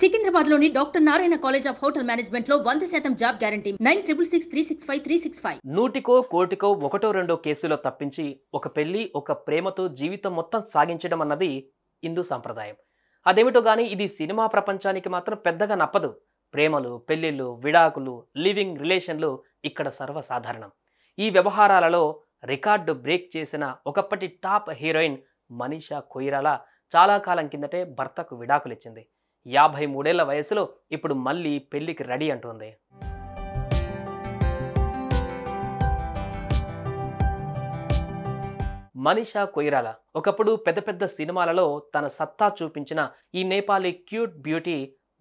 సికింద్రాబాద్ లోని doctor Narayana college of hotel management లో వంద శాతం job guarantee nine triple six three six five three six five నూటికో కోటికో ఒకటో రెండో కేసులో తప్పించి ఒక పెళ్లి ఒక ప్రేమతో జీవితం మొత్తం సాగించడం అన్నది హిందూ సాంప్రదాయం అదేమిటో గాని ఇది సినిమా ప్రపంచానికి మాత్రం పెద్దగా నప్పదు ప్రేమలు పెళ్లిళ్ళు విడాకులు లివింగ్ రిలేషన్లు ఇక్కడ సర్వసాధారణం ఈ వ్యవహారాలలో రికార్డు బ్రేక్ చేసిన ఒకప్పటి టాప్ హీరోయిన్ మనీషా కొయిరాల చాలా కాలం కిందటే భర్తకు విడాకులిచ్చింది యాభై మూడేళ్ల వయసులో ఇప్పుడు మళ్ళీ పెళ్లికి రెడీ అంటుంది మనీషా కొయిరాల ఒకప్పుడు పెద్ద పెద్ద సినిమాలలో తన సత్తా చూపించిన ఈ నేపాలీ క్యూట్ బ్యూటీ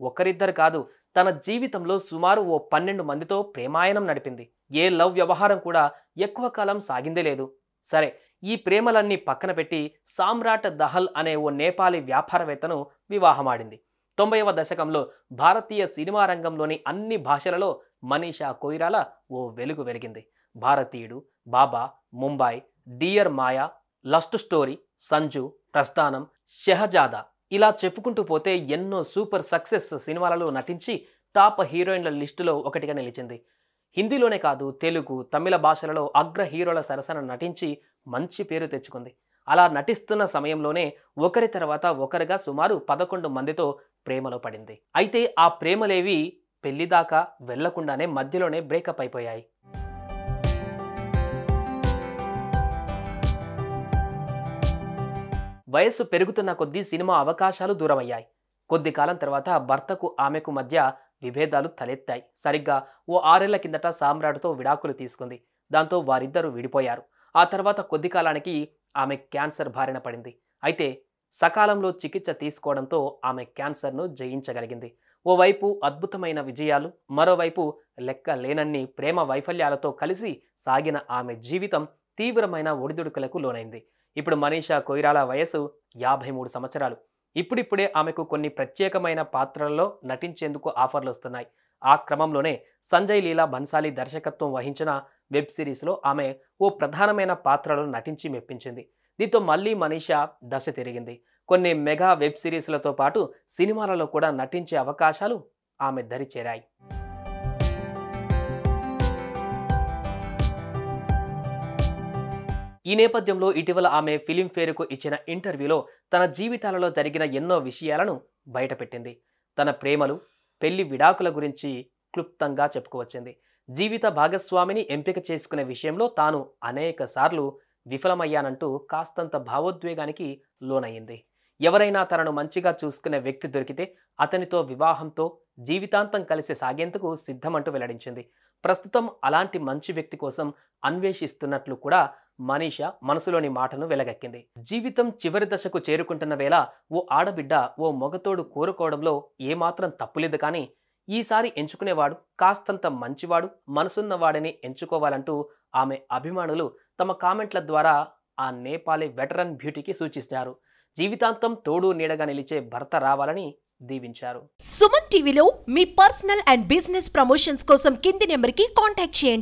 ఒకరిద్దరు కాదు తన జీవితంలో సుమారు ఓ పన్నెండు మందితో ప్రేమాయణం నడిపింది ఏ లవ్ వ్యవహారం కూడా ఎక్కువ కాలం సాగిందే లేదు సరే ఈ ప్రేమలన్నీ పక్కన పెట్టి సామ్రాట్ దహల్ అనే ఓ నేపాలీ వ్యాపారవేత్తను వివాహమాడింది తొంభైవ దశకంలో భారతీయ సినిమా రంగంలోని అన్ని భాషలలో మనీషా కొయిరాల ఓ వెలుగు వెలిగింది Bharateeyudu Baba Mumbai dear Maya lust story Sanju Prasthanam Shehzada ఇలా చెప్పుకుంటూ పోతే ఎన్నో సూపర్ సక్సెస్ సినిమాలలో నటించి టాప్ హీరోయిన్ల లిస్టులో ఒకటిగా నిలిచింది హిందీలోనే కాదు తెలుగు తమిళ భాషలలో అగ్ర హీరోల సరసన నటించి మంచి పేరు తెచ్చుకుంది అలా నటిస్తున్న సమయంలోనే ఒకరి తర్వాత ఒకరిగా సుమారు పదకొండు మందితో ప్రేమలో పడింది అయితే ఆ ప్రేమలేవి పెళ్లిదాకా వెళ్లకుండానే మధ్యలోనే బ్రేకప్ అయిపోయాయి వయస్సు పెరుగుతున్న కొద్దీ సినిమా అవకాశాలు దూరమయ్యాయి కొద్ది కాలం తర్వాత భర్తకు ఆమెకు మధ్య విభేదాలు తలెత్తాయి సరిగ్గా ఓ ఆరేళ్ల కిందట సామ్రాట్తో విడాకులు తీసుకుంది దాంతో వారిద్దరూ విడిపోయారు ఆ తర్వాత కొద్ది కాలానికి ఆమె క్యాన్సర్ బారిన పడింది అయితే సకాలంలో చికిత్స తీసుకోవడంతో ఆమె క్యాన్సర్ను జయించగలిగింది ఓవైపు అద్భుతమైన విజయాలు మరోవైపు లెక్క లేనన్ని ప్రేమ వైఫల్యాలతో కలిసి సాగిన ఆమె జీవితం తీవ్రమైన ఒడిదుడుకులకు లోనైంది ఇప్పుడు మనీషా కొయిరాల వయసు యాభై మూడు సంవత్సరాలు ఇప్పుడిప్పుడే ఆమెకు కొన్ని ప్రత్యేకమైన పాత్రల్లో నటించేందుకు ఆఫర్లు వస్తున్నాయి ఆ క్రమంలోనే సంజయ్ లీలా బన్సాలి దర్శకత్వం వహించిన వెబ్ సిరీస్లో ఆమె ఓ ప్రధానమైన పాత్రలో నటించి మెప్పించింది దీంతో మళ్ళీ మనీషా దశ తిరిగింది కొన్ని మెగా వెబ్ సిరీస్లతో పాటు సినిమాలలో కూడా నటించే అవకాశాలు ఆమె దరి చేరాయి ఈ నేపథ్యంలో ఇటీవల ఆమె ఫిలింఫేర్కు ఇచ్చిన ఇంటర్వ్యూలో తన జీవితాలలో జరిగిన ఎన్నో విషయాలను బయటపెట్టింది తన ప్రేమలు పెళ్లి విడాకుల గురించి క్లుప్తంగా చెప్పుకువచ్చింది జీవిత భాగస్వామిని ఎంపిక చేసుకునే విషయంలో తాను అనేకసార్లు విఫలమయ్యానంటూ కాస్తంత భావోద్వేగానికి లోనయ్యింది ఎవరైనా తనను మంచిగా చూసుకునే వ్యక్తి దొరికితే అతనితో వివాహంతో జీవితాంతం కలిసి సాగేందుకు సిద్ధమంటూ వెల్లడించింది ప్రస్తుతం అలాంటి మంచి వ్యక్తి కోసం అన్వేషిస్తున్నట్లు కూడా మనీష మనసులోని మాటను వెలగక్కింది జీవితం చివరి దశకు చేరుకుంటున్న వేళ ఓ ఆడబిడ్డ ఓ మొగతోడు కోరుకోవడంలో ఏమాత్రం తప్పులేదు కానీ ఈసారి ఎంచుకునేవాడు కాస్తంత మంచివాడు మనసున్నవాడని ఎంచుకోవాలంటూ ఆమె అభిమానులు తమ కామెంట్ల ద్వారా ఆ నేపాలి వెటరన్ బ్యూటీకి సూచిస్తారు జీవితాంతం తోడు నీడగా నిలిచే భర్త రావాలని దీవించారు సుమన్ టీవీలో మీ పర్సనల్ అండ్ బిజినెస్ ప్రమోషన్స్ కోసం కింది నెంబర్కి కాంటాక్ట్ చేయండి